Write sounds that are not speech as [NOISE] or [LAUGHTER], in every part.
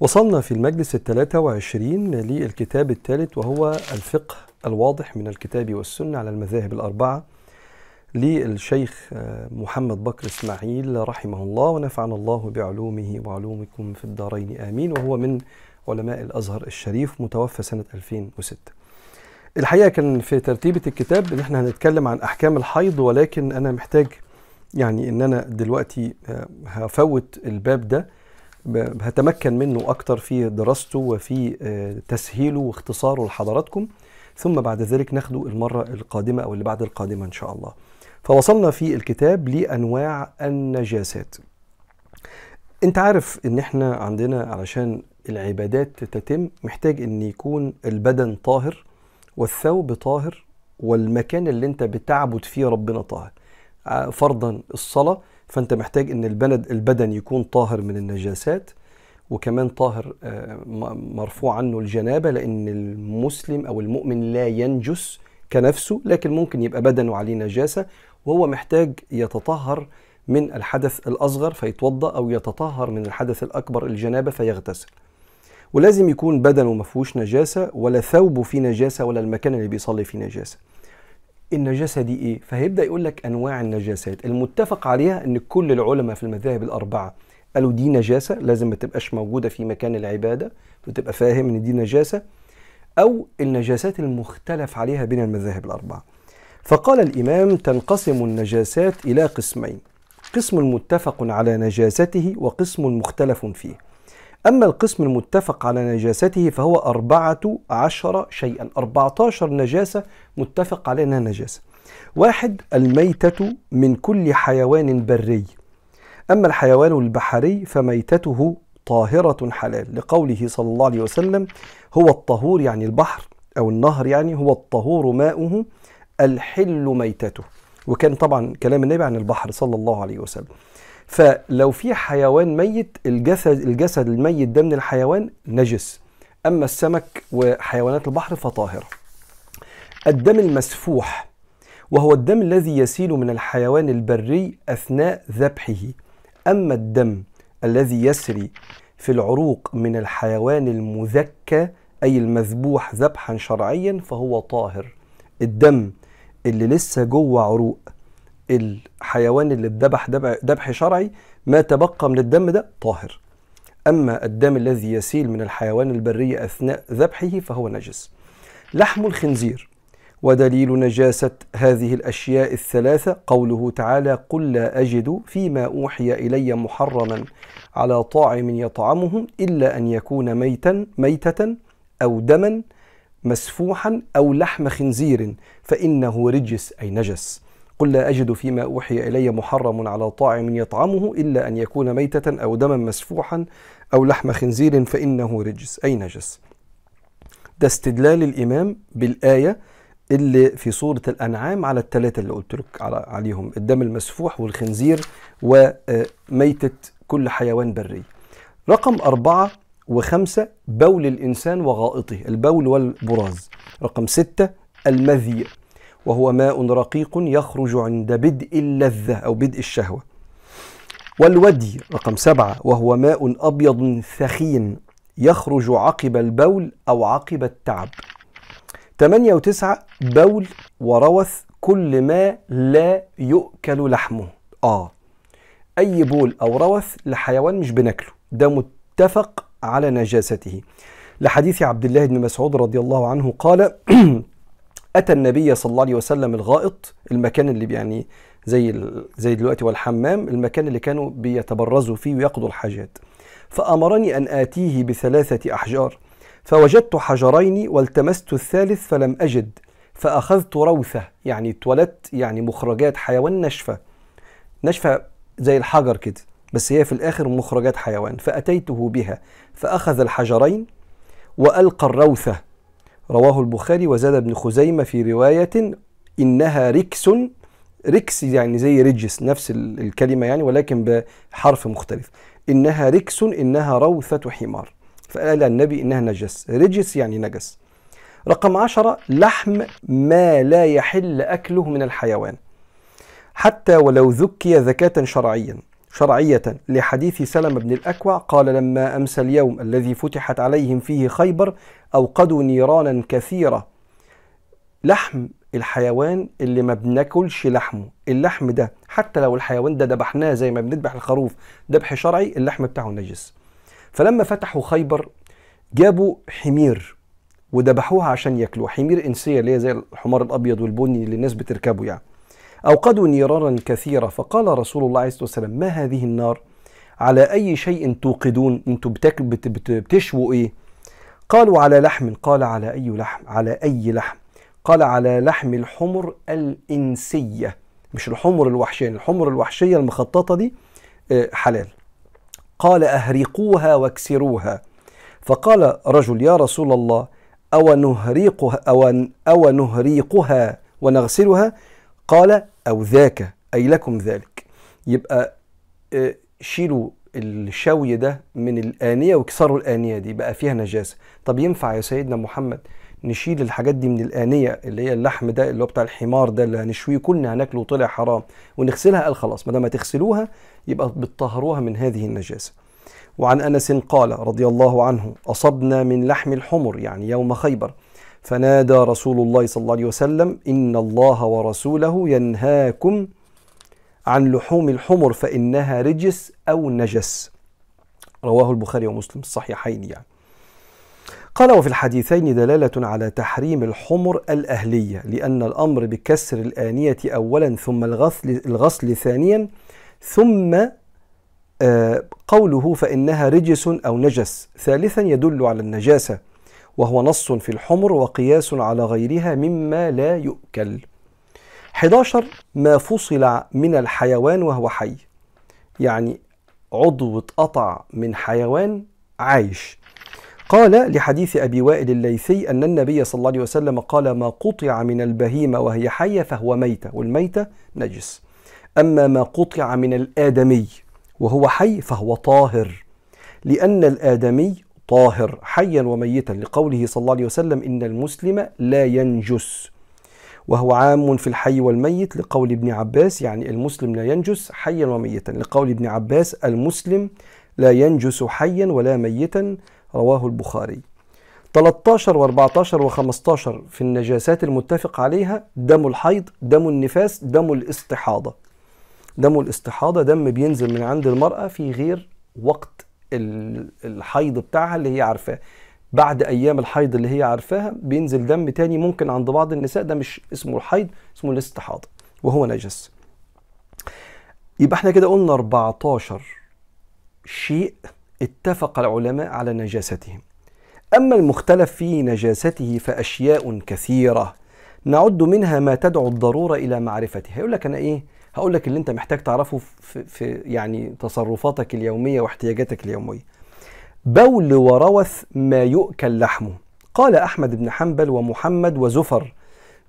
وصلنا في المجلس الثلاثة وعشرين للكتاب الثالث وهو الفقه الواضح من الكتاب والسنة على المذاهب الأربعة للشيخ آه، محمد بكر إسماعيل رحمه الله ونفعنا الله بعلومه وعلومكم في الدارين آمين وهو من علماء الأزهر الشريف متوفى سنة 2006 الحقيقة كان في ترتيبة الكتاب إن احنا هنتكلم عن أحكام الحيض ولكن أنا محتاج يعني إن أنا دلوقتي آه، هفوت الباب ده هتمكن منه اكتر في دراسته وفي آه، تسهيله واختصاره لحضراتكم ثم بعد ذلك ناخده المره القادمه او اللي بعد القادمه ان شاء الله فوصلنا في الكتاب لانواع النجاسات انت عارف ان احنا عندنا علشان العبادات تتم محتاج ان يكون البدن طاهر والثوب طاهر والمكان اللي انت بتعبد فيه ربنا طاهر آه، فرضا الصلاه فانت محتاج ان البلد البدن يكون طاهر من النجاسات وكمان طاهر آه، مرفوع عنه الجنابه لان المسلم او المؤمن لا ينجس كنفسه لكن ممكن يبقى بدنه عليه نجاسه وهو محتاج يتطهر من الحدث الاصغر فيتوضا او يتطهر من الحدث الاكبر الجنابه فيغتسل ولازم يكون بدنه ما فيهوش نجاسه ولا ثوبه فيه نجاسه ولا المكان اللي بيصلي فيه نجاسه النجاسة دي إيه؟ فهيبدأ يقول لك أنواع النجاسات المتفق عليها أن كل العلماء في المذاهب الأربعة قالوا دي نجاسة لازم ما تبقاش موجودة في مكان العبادة وتبقى فاهم أن دي نجاسة أو النجاسات المختلف عليها بين المذاهب الأربعة فقال الإمام تنقسم النجاسات إلى قسمين قسم متفق على نجاسته وقسم مختلف فيه أما القسم المتفق على نجاسته فهو أربعة عشر شيئا عشر نجاسة متفق عليها أنها نجاسة واحد الميتة من كل حيوان بري أما الحيوان البحري فميتته طاهرة حلال لقوله صلى الله عليه وسلم هو الطهور يعني البحر أو النهر يعني هو الطهور ماؤه الحل ميتته وكان طبعا كلام النبي عن البحر صلى الله عليه وسلم فلو في حيوان ميت الجسد الجسد الميت ده من الحيوان نجس اما السمك وحيوانات البحر فطاهره الدم المسفوح وهو الدم الذي يسيل من الحيوان البري اثناء ذبحه اما الدم الذي يسري في العروق من الحيوان المذكى اي المذبوح ذبحا شرعيا فهو طاهر الدم اللي لسه جوه عروق الحيوان اللي اتذبح ذبح شرعي ما تبقى من الدم ده طاهر أما الدم الذي يسيل من الحيوان البري أثناء ذبحه فهو نجس لحم الخنزير ودليل نجاسة هذه الأشياء الثلاثة قوله تعالى قل لا أجد فيما أوحي إلي محرما على طاعم يطعمه إلا أن يكون ميتا ميتة أو دما مسفوحا أو لحم خنزير فإنه رجس أي نجس قل لا أجد فيما أوحي إلي محرم على طاعم يطعمه إلا أن يكون ميتة أو دما مسفوحا أو لحم خنزير فإنه رجس أي نجس ده استدلال الإمام بالآية اللي في سورة الأنعام على الثلاثة اللي قلت لك عليهم الدم المسفوح والخنزير وميتة كل حيوان بري رقم أربعة وخمسة بول الإنسان وغائطه البول والبراز رقم ستة المذي وهو ماء رقيق يخرج عند بدء اللذة أو بدء الشهوة والودي رقم سبعة وهو ماء أبيض ثخين يخرج عقب البول أو عقب التعب ثمانية وتسعة بول وروث كل ما لا يؤكل لحمه آه أي بول أو روث لحيوان مش بناكله ده متفق على نجاسته لحديث عبد الله بن مسعود رضي الله عنه قال [CLEARS THROAT] أتى النبي صلى الله عليه وسلم الغائط المكان اللي يعني زي زي دلوقتي والحمام المكان اللي كانوا بيتبرزوا فيه ويقضوا الحاجات فأمرني أن آتيه بثلاثة أحجار فوجدت حجرين والتمست الثالث فلم أجد فأخذت روثة يعني اتولدت يعني مخرجات حيوان نشفة نشفة زي الحجر كده بس هي في الآخر مخرجات حيوان فأتيته بها فأخذ الحجرين وألقى الروثة رواه البخاري وزاد ابن خزيمة في رواية إنها ركس ركس يعني زي رجس نفس الكلمة يعني ولكن بحرف مختلف إنها ركس إنها روثة حمار فقال النبي إنها نجس رجس يعني نجس رقم عشرة لحم ما لا يحل أكله من الحيوان حتى ولو ذكي ذكاة شرعيا شرعية لحديث سلمة بن الأكوع قال لما أمسى اليوم الذي فتحت عليهم فيه خيبر أوقدوا نيرانا كثيرة لحم الحيوان اللي ما بناكلش لحمه اللحم ده حتى لو الحيوان ده ذبحناه زي ما بندبح الخروف ذبح شرعي اللحم بتاعه نجس فلما فتحوا خيبر جابوا حمير وذبحوها عشان ياكلوه حمير انسيه اللي هي زي الحمار الابيض والبني اللي الناس بتركبه يعني أوقدوا نيرارا كثيرة فقال رسول الله عليه الصلاة والسلام ما هذه النار على أي شيء توقدون أنتم بتشووا إيه قالوا على لحم قال على أي لحم على أي لحم قال على لحم الحمر الإنسية مش الحمر الوحشية الحمر الوحشية المخططة دي آه، حلال قال أهرقوها واكسروها فقال رجل يا رسول الله أو نهريقها أو نهريقها ونغسلها قال أو ذاك أي لكم ذلك يبقى آه، شيلوا الشوي ده من الآنية وكسروا الآنية دي بقى فيها نجاسة طب ينفع يا سيدنا محمد نشيل الحاجات دي من الآنية اللي هي اللحم ده اللي هو بتاع الحمار ده اللي هنشويه كلنا هناكله وطلع حرام ونغسلها قال خلاص ما دام تغسلوها يبقى بتطهروها من هذه النجاسة وعن أنس قال رضي الله عنه أصبنا من لحم الحمر يعني يوم خيبر فنادى رسول الله صلى الله عليه وسلم إن الله ورسوله ينهاكم عن لحوم الحمر فإنها رجس أو نجس رواه البخاري ومسلم الصحيحين يعني قال وفي الحديثين دلالة على تحريم الحمر الأهلية لأن الأمر بكسر الآنية أولا ثم الغسل, الغسل ثانيا ثم آه، قوله فإنها رجس أو نجس ثالثا يدل على النجاسة وهو نص في الحمر وقياس على غيرها مما لا يؤكل 11 ما فصل من الحيوان وهو حي يعني عضو اتقطع من حيوان عايش قال لحديث أبي وائل الليثي أن النبي صلى الله عليه وسلم قال ما قطع من البهيمة وهي حية فهو ميتة والميتة نجس أما ما قطع من الآدمي وهو حي فهو طاهر لأن الآدمي طاهر حيا وميتا لقوله صلى الله عليه وسلم إن المسلم لا ينجس وهو عام في الحي والميت لقول ابن عباس يعني المسلم لا ينجس حيا وميتا لقول ابن عباس المسلم لا ينجس حيا ولا ميتا رواه البخاري 13 و14 و15 في النجاسات المتفق عليها دم الحيض دم النفاس دم الاستحاضة دم الاستحاضة دم بينزل من عند المرأة في غير وقت الحيض بتاعها اللي هي عارفاه بعد ايام الحيض اللي هي عارفاها بينزل دم تاني ممكن عند بعض النساء ده مش اسمه الحيض اسمه الاستحاضه وهو نجس يبقى احنا كده قلنا 14 شيء اتفق العلماء على نجاستهم اما المختلف في نجاسته فاشياء كثيره نعد منها ما تدعو الضروره الى معرفتها يقول لك انا ايه هقول لك اللي انت محتاج تعرفه في, في يعني تصرفاتك اليوميه واحتياجاتك اليوميه بول وروث ما يؤكل لحمه قال احمد بن حنبل ومحمد وزفر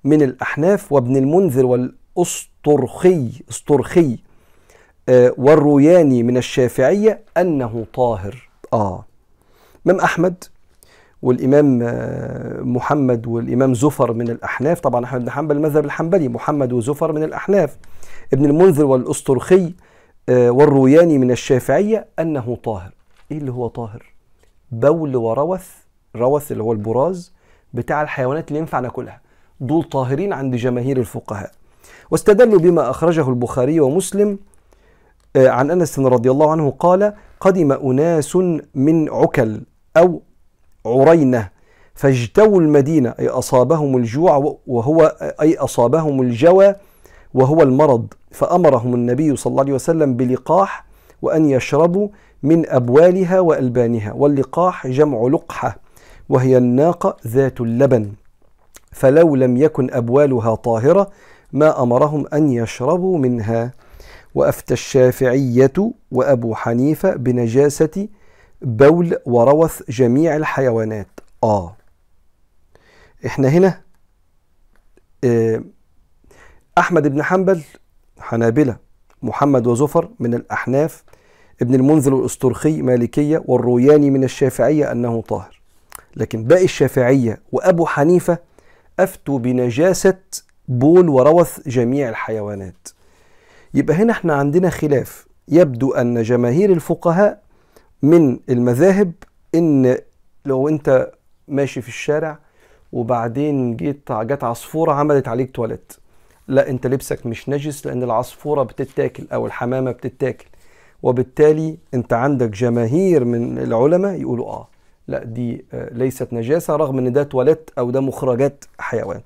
من الاحناف وابن المنذر والاسطرخي اسطرخي آه والروياني من الشافعيه انه طاهر اه مام احمد والامام آه، محمد والامام زفر من الاحناف طبعا احمد بن حنبل المذهب الحنبلي محمد وزفر من الاحناف ابن المنذر والاسترخي آه، والروياني من الشافعيه انه طاهر ايه اللي هو طاهر بول وروث روث اللي هو البراز بتاع الحيوانات اللي ينفع ناكلها دول طاهرين عند جماهير الفقهاء واستدلوا بما اخرجه البخاري ومسلم آه، عن انس رضي الله عنه قال قدم اناس من عكل او عرينة فاجتووا المدينة أي أصابهم الجوع وهو أي أصابهم الجوى وهو المرض فأمرهم النبي صلى الله عليه وسلم بلقاح وأن يشربوا من أبوالها وألبانها واللقاح جمع لقحة وهي الناقة ذات اللبن فلو لم يكن أبوالها طاهرة ما أمرهم أن يشربوا منها وأفتى الشافعية وأبو حنيفة بنجاسة بول وروث جميع الحيوانات آه احنا هنا آه أحمد بن حنبل حنابلة محمد وزفر من الأحناف ابن المنذر الأسترخي مالكية والروياني من الشافعية أنه طاهر لكن باقي الشافعية وأبو حنيفة أفتوا بنجاسة بول وروث جميع الحيوانات يبقى هنا احنا عندنا خلاف يبدو أن جماهير الفقهاء من المذاهب ان لو انت ماشي في الشارع وبعدين جيت جت عصفوره عملت عليك تواليت لا انت لبسك مش نجس لان العصفوره بتتاكل او الحمامه بتتاكل وبالتالي انت عندك جماهير من العلماء يقولوا اه لا دي آه، ليست نجاسه رغم ان ده تواليت او ده مخرجات حيوان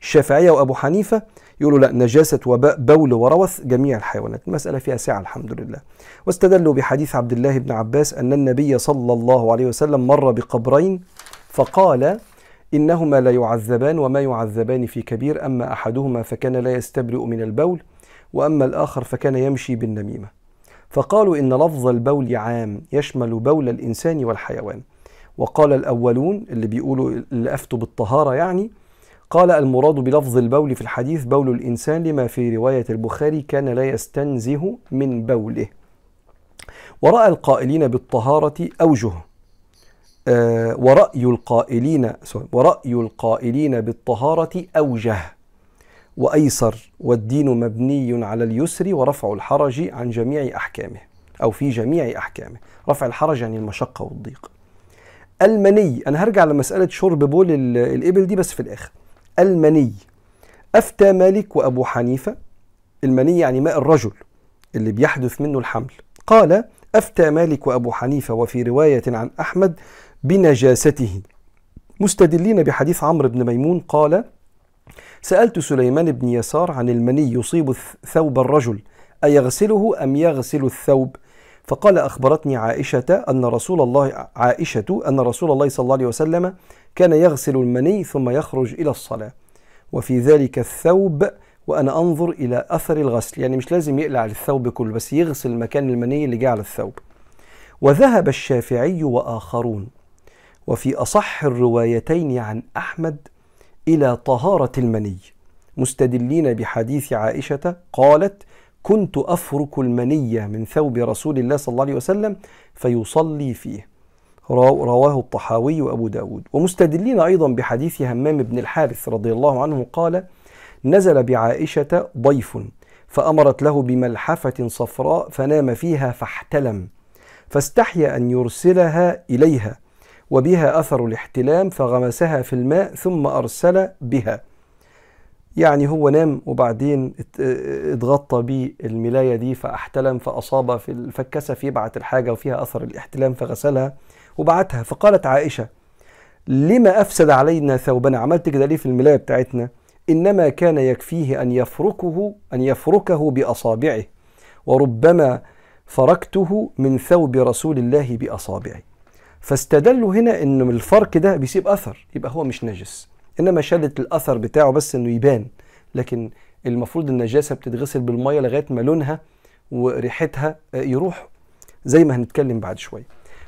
الشافعية وأبو حنيفة يقولوا لا نجاسة وبول وروث جميع الحيوانات المسألة فيها سعة الحمد لله واستدلوا بحديث عبد الله بن عباس أن النبي صلى الله عليه وسلم مر بقبرين فقال إنهما لا يعذبان وما يعذبان في كبير أما أحدهما فكان لا يستبرئ من البول وأما الآخر فكان يمشي بالنميمة فقالوا إن لفظ البول عام يشمل بول الإنسان والحيوان وقال الأولون اللي بيقولوا اللي أفتوا بالطهارة يعني قال المراد بلفظ البول في الحديث بول الإنسان لما في رواية البخاري كان لا يستنزه من بوله ورأى القائلين بالطهارة أوجه آه، ورأي القائلين ورأي القائلين بالطهارة أوجه وأيسر والدين مبني على اليسر ورفع الحرج عن جميع أحكامه أو في جميع أحكامه رفع الحرج يعني المشقة والضيق المني أنا هرجع لمسألة شرب بول الإبل دي بس في الآخر المني أفتى مالك وأبو حنيفة المني يعني ماء الرجل اللي بيحدث منه الحمل قال أفتى مالك وأبو حنيفة وفي رواية عن أحمد بنجاسته مستدلين بحديث عمرو بن ميمون قال سألت سليمان بن يسار عن المني يصيب ثوب الرجل أيغسله أم يغسل الثوب؟ فقال أخبرتني عائشة أن رسول الله عائشة أن رسول الله صلى الله عليه وسلم كان يغسل المني ثم يخرج إلى الصلاة وفي ذلك الثوب وأنا أنظر إلى أثر الغسل يعني مش لازم يقلع الثوب كله بس يغسل مكان المني اللي جعل على الثوب وذهب الشافعي وآخرون وفي أصح الروايتين عن أحمد إلى طهارة المني مستدلين بحديث عائشة قالت كنت أفرك المنية من ثوب رسول الله صلى الله عليه وسلم فيصلي فيه رواه الطحاوي وأبو داود ومستدلين أيضا بحديث همام بن الحارث رضي الله عنه قال نزل بعائشة ضيف فأمرت له بملحفة صفراء فنام فيها فاحتلم فاستحيا أن يرسلها إليها وبها أثر الاحتلام فغمسها في الماء ثم أرسل بها يعني هو نام وبعدين اتغطى بالملاية دي فاحتلم فأصاب في في يبعت الحاجة وفيها أثر الاحتلام فغسلها وبعتها فقالت عائشة لما أفسد علينا ثوبنا عملت كده ليه في الملاية بتاعتنا إنما كان يكفيه أن يفركه أن يفركه بأصابعه وربما فركته من ثوب رسول الله بأصابعه فاستدلوا هنا أن الفرك ده بيسيب أثر يبقى هو مش نجس انما شدت الاثر بتاعه بس انه يبان لكن المفروض النجاسه بتتغسل بالميه لغايه ما لونها وريحتها آه، يروح زي ما هنتكلم بعد شويه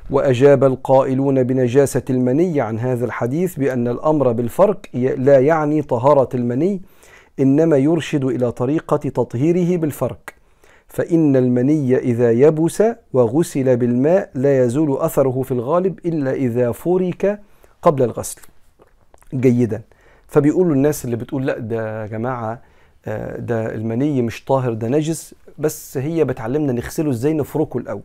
واجاب القائلون بنجاسه المني عن هذا الحديث بان الامر بالفرق لا يعني طهاره المني انما يرشد الى طريقه تطهيره بالفرق فان المني اذا يبس وغسل بالماء لا يزول اثره في الغالب الا اذا فرك قبل الغسل جيدا فبيقولوا الناس اللي بتقول لا ده يا جماعه آه، ده المني مش طاهر ده نجس بس هي بتعلمنا نغسله ازاي نفركه الاول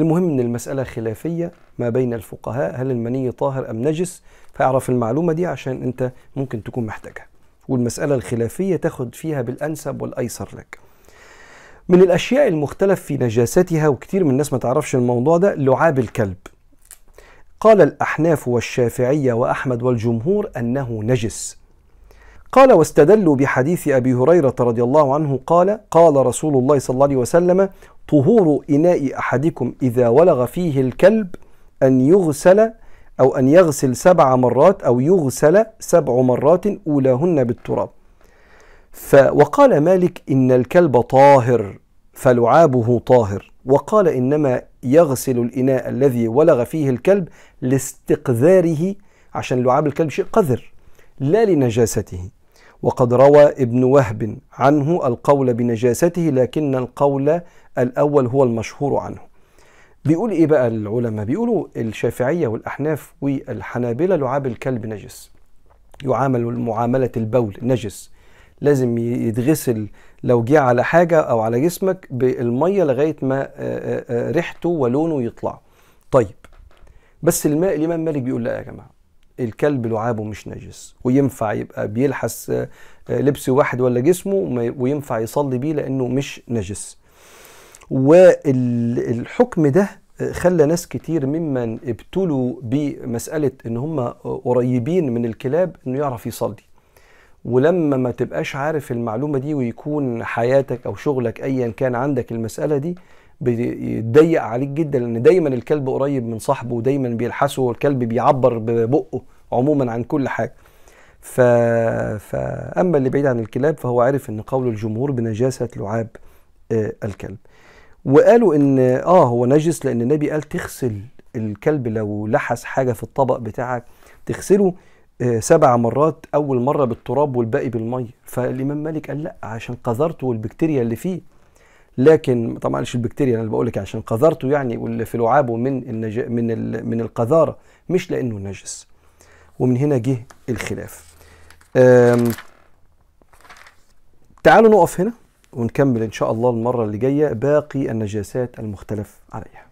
المهم ان المساله خلافيه ما بين الفقهاء هل المني طاهر ام نجس فاعرف المعلومه دي عشان انت ممكن تكون محتاجها والمساله الخلافيه تاخد فيها بالانسب والايسر لك من الاشياء المختلف في نجاستها وكتير من الناس ما تعرفش الموضوع ده لعاب الكلب قال الأحناف والشافعية وأحمد والجمهور أنه نجس قال واستدلوا بحديث أبي هريرة رضي الله عنه قال قال رسول الله صلى الله عليه وسلم طهور إناء أحدكم إذا ولغ فيه الكلب أن يغسل أو أن يغسل سبع مرات أو يغسل سبع مرات أولاهن بالتراب ف وقال مالك إن الكلب طاهر فلعابه طاهر وقال إنما يغسل الإناء الذي ولغ فيه الكلب لاستقذاره عشان لعاب الكلب شيء قذر لا لنجاسته وقد روى ابن وهب عنه القول بنجاسته لكن القول الأول هو المشهور عنه بيقول إيه بقى العلماء بيقولوا الشافعية والأحناف والحنابلة لعاب الكلب نجس يعامل معاملة البول نجس لازم يتغسل لو جه على حاجه او على جسمك بالميه لغايه ما آه، آه، آه، ريحته ولونه يطلع طيب بس الماء الامام مالك بيقول لا يا جماعه الكلب لعابه مش نجس وينفع يبقى بيلحس لبس واحد ولا جسمه وينفع يصلي بيه لانه مش نجس والحكم ده خلى ناس كتير ممن ابتلوا بمساله ان هم قريبين من الكلاب انه يعرف يصلي ولما ما تبقاش عارف المعلومة دي ويكون حياتك أو شغلك أيا كان عندك المسألة دي بيضيق عليك جدا لأن دايما الكلب قريب من صاحبه ودايما بيلحسه والكلب بيعبر ببقه عموما عن كل حاجة ف... فأما اللي بعيد عن الكلاب فهو عارف أن قول الجمهور بنجاسة لعاب آه، الكلب وقالوا ان اه هو نجس لان النبي قال تغسل الكلب لو لحس حاجه في الطبق بتاعك تغسله آه، سبع مرات اول مره بالتراب والباقي بالميه فالامام مالك قال لا عشان قذرته والبكتيريا اللي فيه لكن طبعا مش البكتيريا انا بقول لك عشان قذرته يعني واللي في لعابه من النج... من ال... من القذاره مش لانه نجس ومن هنا جه الخلاف أم... تعالوا نقف هنا ونكمل ان شاء الله المره اللي جايه باقي النجاسات المختلف عليها